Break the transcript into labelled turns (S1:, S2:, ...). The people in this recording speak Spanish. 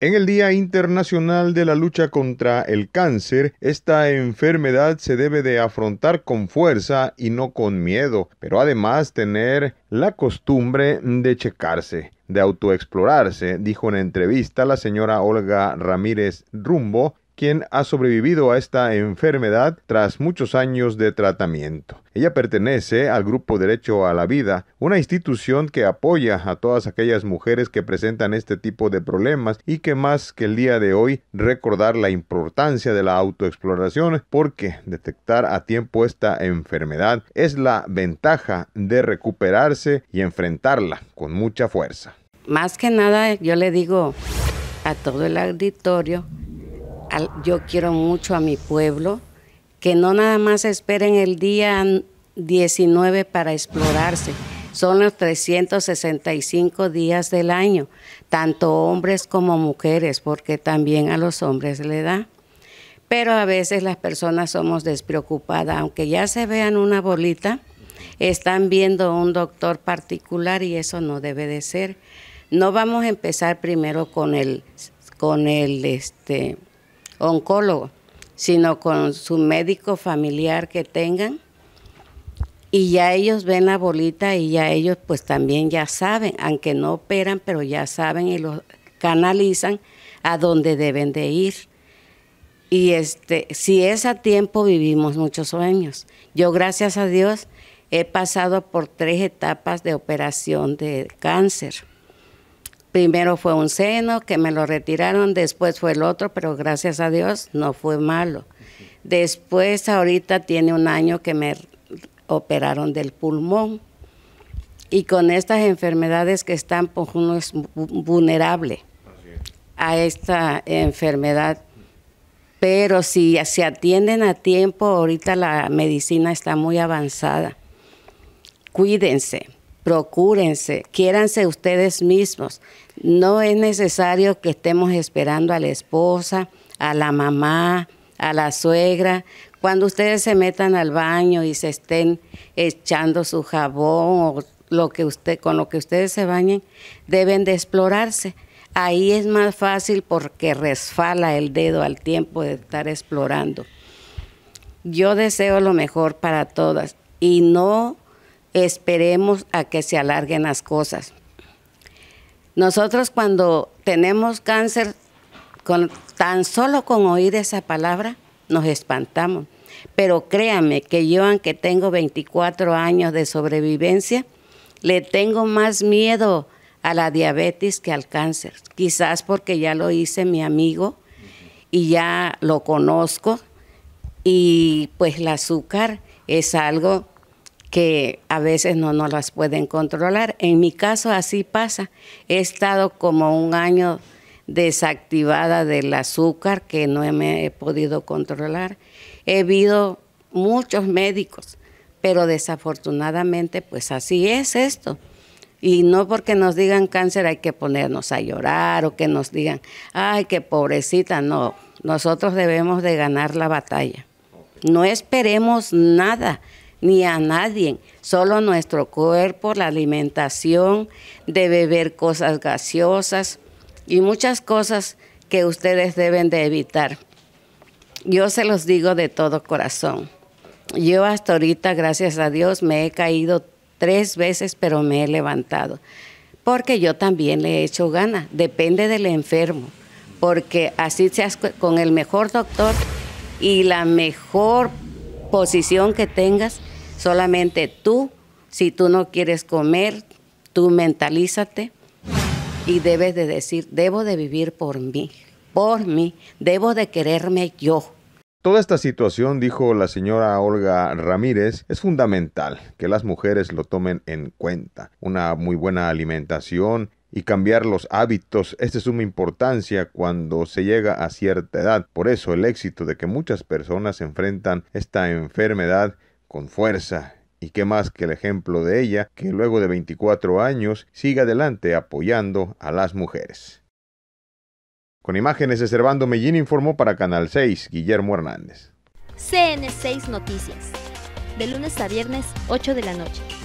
S1: En el Día Internacional de la Lucha contra el Cáncer, esta enfermedad se debe de afrontar con fuerza y no con miedo, pero además tener la costumbre de checarse, de autoexplorarse, dijo en entrevista la señora Olga Ramírez Rumbo, quien ha sobrevivido a esta enfermedad tras muchos años de tratamiento. Ella pertenece al grupo Derecho a la Vida, una institución que apoya a todas aquellas mujeres que presentan este tipo de problemas y que más que el día de hoy recordar la importancia de la autoexploración porque detectar a tiempo esta enfermedad es la ventaja de recuperarse y enfrentarla con mucha fuerza.
S2: Más que nada yo le digo a todo el auditorio yo quiero mucho a mi pueblo, que no nada más esperen el día 19 para explorarse. Son los 365 días del año, tanto hombres como mujeres, porque también a los hombres le da. Pero a veces las personas somos despreocupadas, aunque ya se vean una bolita, están viendo un doctor particular y eso no debe de ser. No vamos a empezar primero con el, con el, este, oncólogo, sino con su médico familiar que tengan. Y ya ellos ven la bolita y ya ellos pues también ya saben, aunque no operan, pero ya saben y los canalizan a donde deben de ir. Y este, si es a tiempo vivimos muchos sueños. Yo gracias a Dios he pasado por tres etapas de operación de cáncer. Primero fue un seno que me lo retiraron, después fue el otro, pero gracias a Dios no fue malo. Después, ahorita tiene un año que me operaron del pulmón. Y con estas enfermedades que están, pues, uno es vulnerable a esta enfermedad. Pero si se atienden a tiempo, ahorita la medicina está muy avanzada. Cuídense procúrense, quiéranse ustedes mismos. No es necesario que estemos esperando a la esposa, a la mamá, a la suegra. Cuando ustedes se metan al baño y se estén echando su jabón o lo que usted, con lo que ustedes se bañen, deben de explorarse. Ahí es más fácil porque resfala el dedo al tiempo de estar explorando. Yo deseo lo mejor para todas y no esperemos a que se alarguen las cosas. Nosotros cuando tenemos cáncer, con, tan solo con oír esa palabra, nos espantamos. Pero créame que yo, aunque tengo 24 años de sobrevivencia, le tengo más miedo a la diabetes que al cáncer. Quizás porque ya lo hice mi amigo y ya lo conozco. Y pues el azúcar es algo que a veces no nos las pueden controlar. En mi caso así pasa. He estado como un año desactivada del azúcar que no me he podido controlar. He visto muchos médicos, pero desafortunadamente pues así es esto. Y no porque nos digan cáncer hay que ponernos a llorar o que nos digan, ay, qué pobrecita, no, nosotros debemos de ganar la batalla. No esperemos nada ni a nadie, solo nuestro cuerpo, la alimentación, de beber cosas gaseosas y muchas cosas que ustedes deben de evitar. Yo se los digo de todo corazón. Yo hasta ahorita, gracias a Dios, me he caído tres veces, pero me he levantado. Porque yo también le he hecho gana, depende del enfermo, porque así seas con el mejor doctor y la mejor posición que tengas, Solamente tú, si tú no quieres comer, tú mentalízate y debes de decir, debo de vivir por mí, por mí, debo de quererme yo.
S1: Toda esta situación, dijo la señora Olga Ramírez, es fundamental que las mujeres lo tomen en cuenta. Una muy buena alimentación y cambiar los hábitos es una suma importancia cuando se llega a cierta edad. Por eso el éxito de que muchas personas enfrentan esta enfermedad con fuerza, y qué más que el ejemplo de ella, que luego de 24 años sigue adelante apoyando a las mujeres. Con imágenes de Servando Mellín informó para Canal 6, Guillermo Hernández. CN6 Noticias, de lunes a viernes, 8 de la noche.